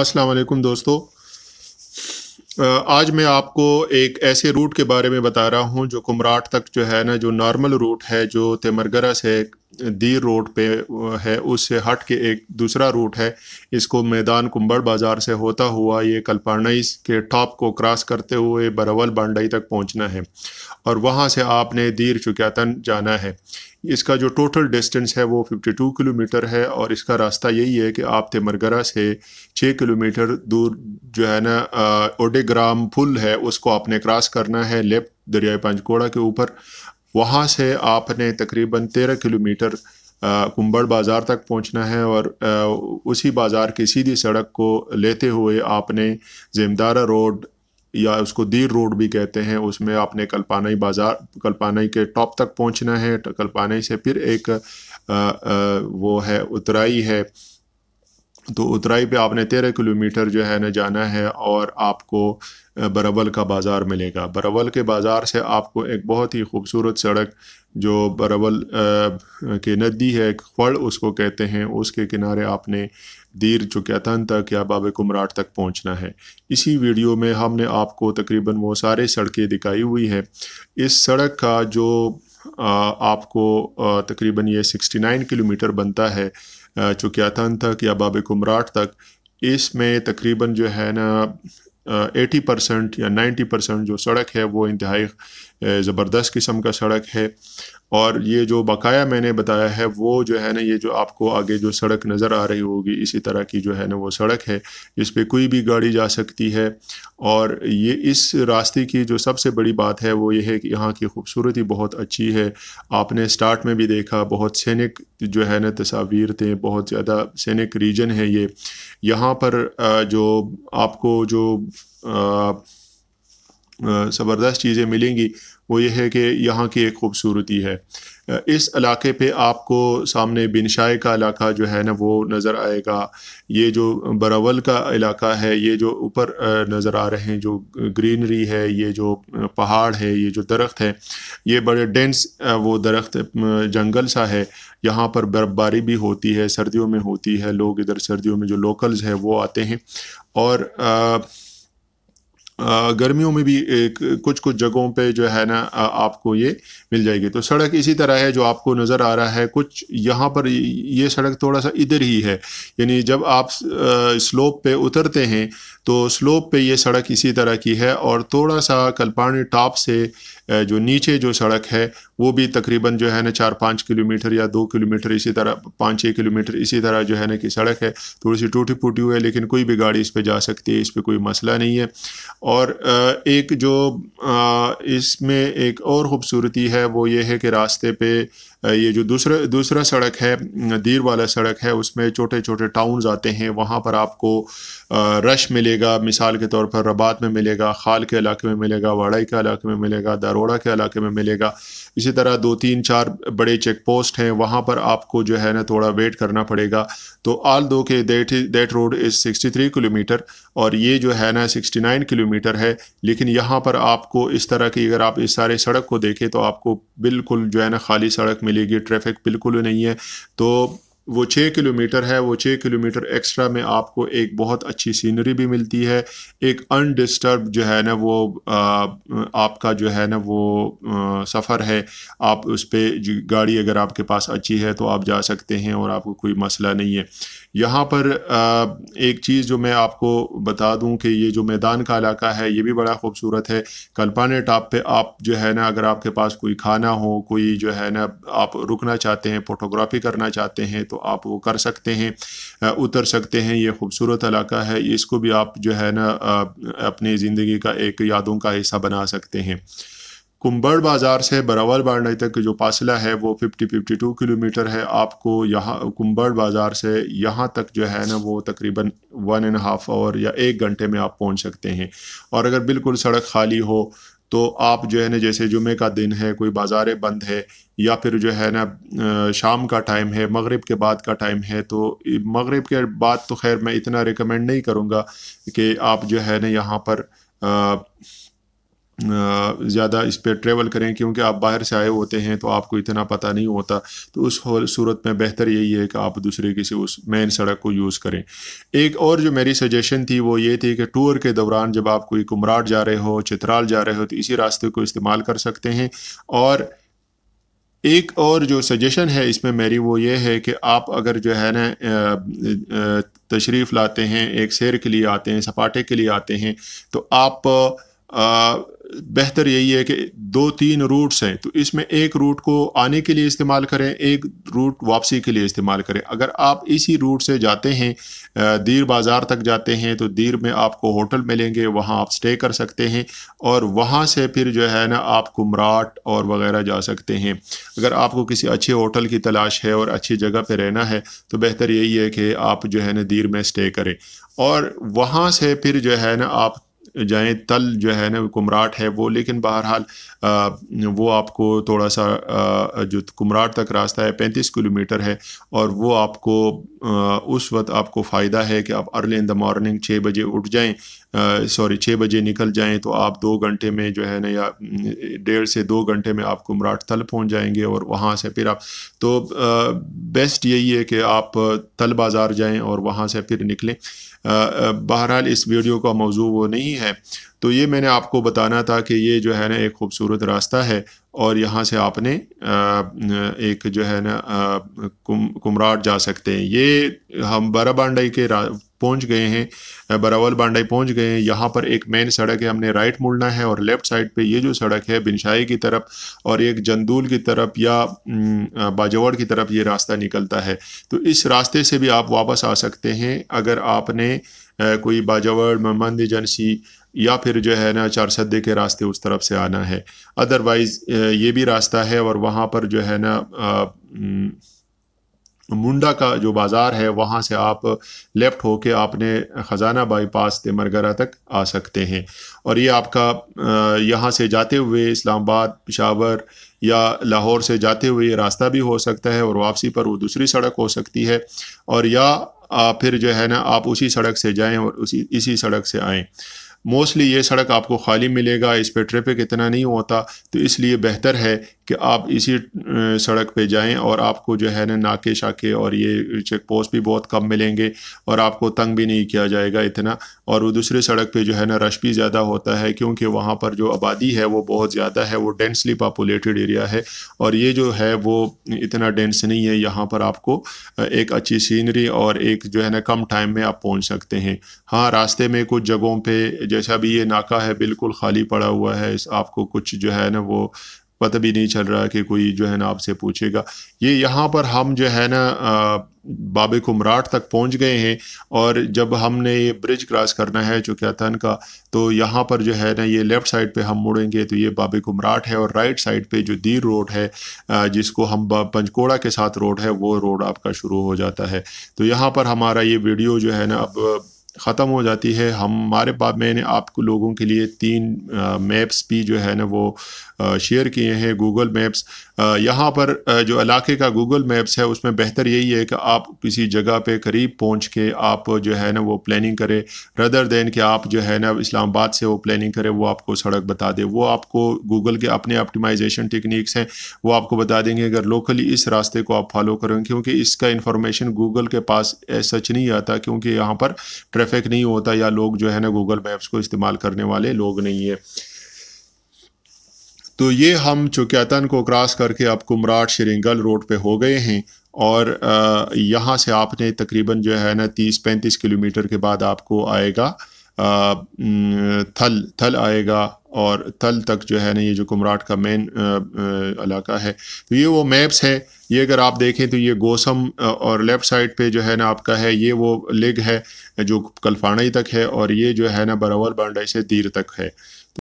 अस्सलाम वालेकुम दोस्तों आज मैं आपको एक ऐसे रूट के बारे में बता रहा हूँ जो कुमराट तक जो है ना जो नॉर्मल रूट है जो तेमरगरा से दीर रोड पे है उससे हट के एक दूसरा रूट है इसको मैदान कुंबड़ बाज़ार से होता हुआ ये कल्पानाइस के टॉप को क्रॉस करते हुए बरवल बांडई तक पहुँचना है और वहाँ से आपने दीर चुक्यातन जाना है इसका जो टोटल डिस्टेंस है वो 52 किलोमीटर है और इसका रास्ता यही है कि आप तेमरगरा से 6 किलोमीटर दूर जो है ना ओडेग्राम पुल है उसको आपने क्रॉस करना है लेफ्ट दरियाए पंचकोड़ा के ऊपर वहाँ से आपने तकरीबन 13 किलोमीटर कुंबड़ बाज़ार तक पहुंचना है और आ, उसी बाज़ार की सीधी सड़क को लेते हुए आपने जमदारा रोड या उसको दीर रोड भी कहते हैं उसमें आपने कल्पानाई बाज़ार कल्पानाई के टॉप तक पहुंचना है तो कल्पानाई से फिर एक आ, आ, वो है उतराई है तो उतराई पे आपने तेरह किलोमीटर जो है ना जाना है और आपको बरावल का बाज़ार मिलेगा बरावल के बाज़ार से आपको एक बहुत ही खूबसूरत सड़क जो बरावल के नदी है खड़ उसको कहते हैं उसके किनारे आपने दीर चुकेतन तक या बाबे कुमराट तक पहुंचना है इसी वीडियो में हमने आपको तकरीबन वो सारे सड़कें दिखाई हुई हैं इस सड़क का जो आपको तकरीबन ये सिक्सटी किलोमीटर बनता है चुकियातन तक या बाबे कुमराट तक इसमें तकरीबन जो है ना एटी परसेंट या नाइन्टी परसेंट जो सड़क है वो इंतहाई ज़बरदस्त किस्म का सड़क है और ये जो बकाया मैंने बताया है वो जो है ना ये जो आपको आगे जो सड़क नज़र आ रही होगी इसी तरह की जो है ना वो सड़क है इस पर कोई भी गाड़ी जा सकती है और ये इस रास्ते की जो सबसे बड़ी बात है वो ये है कि यहाँ की खूबसूरती बहुत अच्छी है आपने स्टार्ट में भी देखा बहुत सैनिक जो है ना तस्वीर थे बहुत ज़्यादा सैनिक रीजन है ये यहाँ पर जो आपको जो आ, ज़बरदस्त चीज़ें मिलेंगी वो ये है कि यहाँ की एक खूबसूरती है इस इलाके पे आपको सामने बिनशाए का इलाका जो है ना वो नज़र आएगा ये जो बरावल का इलाका है ये जो ऊपर नज़र आ रहे हैं जो ग्रीनरी है ये जो पहाड़ है ये जो दरख्त है ये बड़े डेंस वो दरख्त जंगल सा है यहाँ पर बर्फ़बारी भी होती है सर्दियों में होती है लोग इधर सर्दियों में जो लोकल्स है वो आते हैं और आ, गर्मियों में भी एक, कुछ कुछ जगहों पे जो है ना आपको ये मिल जाएगी तो सड़क इसी तरह है जो आपको नज़र आ रहा है कुछ यहाँ पर ये सड़क थोड़ा सा इधर ही है यानी जब आप स्लोप पे उतरते हैं तो स्लोप पे ये सड़क इसी तरह की है और थोड़ा सा कल्पाणी टॉप से जो नीचे जो सड़क है वो भी तकरीबन जो है ना चार पाँच किलोमीटर या दो किलोमीटर इसी तरह पाँच छः किलोमीटर इसी तरह जो है ना कि सड़क है थोड़ी सी टूटी फूटी हुई है लेकिन कोई भी गाड़ी इस पर जा सकती है इस पर कोई मसला नहीं है और एक जो इसमें एक और ख़ूबसूरती है वो ये है कि रास्ते पे ये जो दूसरा दूसरा सड़क है दीर वाला सड़क है उसमें छोटे छोटे टाउन्स आते हैं वहाँ पर आपको रश मिलेगा मिसाल के तौर पर रबात में मिलेगा खाल के इलाके में मिलेगा वाड़ाई के इलाके में मिलेगा दारोड़ा के इलाके में मिलेगा इसी तरह दो तीन चार बड़े चेक पोस्ट हैं वहाँ पर आपको जो है ना थोड़ा वेट करना पड़ेगा तो आल दो के that that road is sixty three kilometer और ये जो है ना सिक्सटी नाइन किलोमीटर है लेकिन यहाँ पर आपको इस तरह की अगर आप इस सारे सड़क को देखें तो आपको बिल्कुल जो है ना खाली सड़क मिलेगी ट्रैफिक बिल्कुल भी नहीं है तो वो छः किलोमीटर है वो छः किलोमीटर एक्स्ट्रा में आपको एक बहुत अच्छी सीनरी भी मिलती है एक अनडिस्टर्ब जो है ना वो आ, आपका जो है ना वो सफ़र है आप उस पर गाड़ी अगर आपके पास अच्छी है तो आप जा सकते हैं और आपको कोई मसला नहीं है यहाँ पर एक चीज़ जो मैं आपको बता दूँ कि ये जो मैदान का इलाका है ये भी बड़ा खूबसूरत है कल्पाने टाप पे आप जो है ना अगर आपके पास कोई खाना हो कोई जो है ना आप रुकना चाहते हैं फोटोग्राफी करना चाहते हैं तो आप वो कर सकते हैं उतर सकते हैं ये खूबसूरत इलाका है इसको भी आप जो है ना अपनी ज़िंदगी का एक यादों का हिस्सा बना सकते हैं कुंबड़ बाज़ार से बरावल बांडई तक जो फासला है वो फिफ्टी फिफ्टी टू किलोमीटर है आपको यहाँ कुंबड़ बाज़ार से यहाँ तक जो है ना वो तकरीबन वन एंड हाफ आवर या एक घंटे में आप पहुँच सकते हैं और अगर बिल्कुल सड़क खाली हो तो आप जो है ना जैसे जुमे का दिन है कोई बाज़ारें बंद है या फिर जो है ना शाम का टाइम है मगरिब के बाद का टाइम है तो मगरिब के बाद तो खैर मैं इतना रिकमेंड नहीं करूँगा कि आप जो है ना यहाँ पर आ, ज़्यादा इस पर ट्रेवल करें क्योंकि आप बाहर से आए होते हैं तो आपको इतना पता नहीं होता तो उस सूरत में बेहतर यही है कि आप दूसरे किसी उस मेन सड़क को यूज़ करें एक और जो मेरी सजेशन थी वो ये थी कि टूर के दौरान जब आप कोई कुमराट जा रहे हो चित्राल जा रहे हो तो इसी रास्ते को इस्तेमाल कर सकते हैं और एक और जो सजेशन है इसमें मेरी वो ये है कि आप अगर जो है ना तशरीफ़ लाते हैं एक सैर के लिए आते हैं सपाटे के लिए आते हैं तो आप बेहतर यही है कि दो तीन रूट्स हैं तो इसमें एक रूट को आने के लिए इस्तेमाल करें एक रूट वापसी के लिए इस्तेमाल करें अगर आप इसी रूट से जाते हैं दीर बाज़ार तक जाते हैं तो दीर में आपको होटल मिलेंगे वहाँ आप स्टे कर सकते हैं और वहाँ से फिर जो है ना आप कुमराट और वगैरह जा सकते हैं अगर आपको किसी अच्छे होटल की तलाश है और अच्छी जगह पर रहना है तो बेहतर यही है कि आप जो है ना दीर में स्टे करें और वहाँ से फिर जो है ना आप जाएं तल जो है ना कुमराट है वो लेकिन बहरहाल वो आपको थोड़ा सा जो कुमराट तक रास्ता है पैंतीस किलोमीटर है और वो आपको उस वक्त आपको फ़ायदा है कि आप अर्ली इन द मॉर्निंग छः बजे उठ जाएं सॉरी छः बजे निकल जाएं तो आप दो घंटे में जो है ना या डेढ़ से दो घंटे में आप कुमराट तल पहुंच जाएंगे और वहाँ से फिर आप तो बेस्ट यही है कि आप तल बाज़ार जाएं और वहाँ से फिर निकलें बहरहाल इस वीडियो का मौजू वो नहीं है तो ये मैंने आपको बताना था कि ये जो है ना एक खूबसूरत रास्ता है और यहाँ से आपने एक जो है ना कुम कुमराट जा सकते हैं ये हम बाराबांडाई के पहुंच गए हैं बरावल बांडाई पहुंच गए हैं यहाँ पर एक मेन सड़क है हमने राइट मुड़ना है और लेफ्ट साइड पे ये जो सड़क है बिनशाही की तरफ और एक जंदूल की तरफ या बाजवड़ की तरफ ये रास्ता निकलता है तो इस रास्ते से भी आप वापस आ सकते हैं अगर आपने कोई बाजवड़ ममंद एजेंसी या फिर जो है ना चार सदे के रास्ते उस तरफ से आना है अदरवाइज़ ये भी रास्ता है और वहाँ पर जो है ना मुंडा का जो बाज़ार है वहाँ से आप लेफ़्ट होके आपने ख़जाना बाईपास तेमरगरा तक आ सकते हैं और ये आपका यहाँ से जाते हुए इस्लामाबाद पिशावर या लाहौर से जाते हुए ये रास्ता भी हो सकता है और वापसी पर वो दूसरी सड़क हो सकती है और या फिर जो है ना आप उसी सड़क से जाएं और उसी इसी सड़क से आएँ मोस्टली ये सड़क आपको खाली मिलेगा इस पर ट्रैफिक इतना नहीं होता तो इसलिए बेहतर है कि आप इसी सड़क पे जाएं और आपको जो है ना नाके शाके और ये चेक पोस्ट भी बहुत कम मिलेंगे और आपको तंग भी नहीं किया जाएगा इतना और वो दूसरे सड़क पे जो है ना रश भी ज़्यादा होता है क्योंकि वहाँ पर जो आबादी है वो बहुत ज़्यादा है वो डेंसली पॉपुलेटेड एरिया है और ये जो है वो इतना डेंस नहीं है यहाँ पर आपको एक अच्छी सीनरी और एक जो है ना कम टाइम में आप पहुँच सकते हैं हाँ रास्ते में कुछ जगहों पर जैसा भी ये नाका है बिल्कुल खाली पड़ा हुआ है आपको कुछ जो है ना वो पता भी नहीं चल रहा कि कोई जो है ना आपसे पूछेगा ये यहाँ पर हम जो है ना बाबे कुमराट तक पहुँच गए हैं और जब हमने ये ब्रिज क्रॉस करना है चुक्यातन का तो यहाँ पर जो है ना ये लेफ़्ट साइड पे हम मुड़ेंगे तो ये बाबे कुमराट है और राइट साइड पे जो दीर रोड है जिसको हम पंचकोड़ा के साथ रोड है वो रोड आपका शुरू हो जाता है तो यहाँ पर हमारा ये वीडियो जो है ना अब ख़त्म हो जाती है हमारे पास मैंने आपको लोगों के लिए तीन मैप्स भी जो है ना वो शेयर किए हैं गूगल मैप्स यहाँ पर जो इलाके का गूगल मैप्स है उसमें बेहतर यही है कि आप किसी जगह पे करीब पहुँच के आप जो है ना वो प्लानिंग करें रदर देन कि आप जो है ना इस्लामाबाद से वो प्लानिंग करें वो आपको सड़क बता दे वो आपको गूगल के अपने ऑप्टिमाइजेशन टेक्निक्स हैं वो आपको बता देंगे अगर लोकली इस रास्ते को आप फॉलो करें क्योंकि इसका इन्फॉर्मेशन गूगल के पास सच नहीं आता क्योंकि यहाँ पर ट्रैफिक नहीं होता या लोग जो है ना गूगल मैप्स को इस्तेमाल करने वाले लोग नहीं है तो ये हम चुक्यातन को क्रॉस करके अब कुमराट श्रिंगल रोड पे हो गए हैं और यहाँ से आपने तकरीबन जो है ना तीस पैंतीस किलोमीटर के बाद आपको आएगा आ, थल थल आएगा और थल तक जो है ना ये जो कुमराट का मेन इलाका है तो ये वो मैप्स है ये अगर आप देखें तो ये गोसम और लेफ़्ट साइड पे जो है ना आपका है ये वो लेग है जो कल्फानी तक है और ये जो है ना बरावल बांडाई से तीर तक है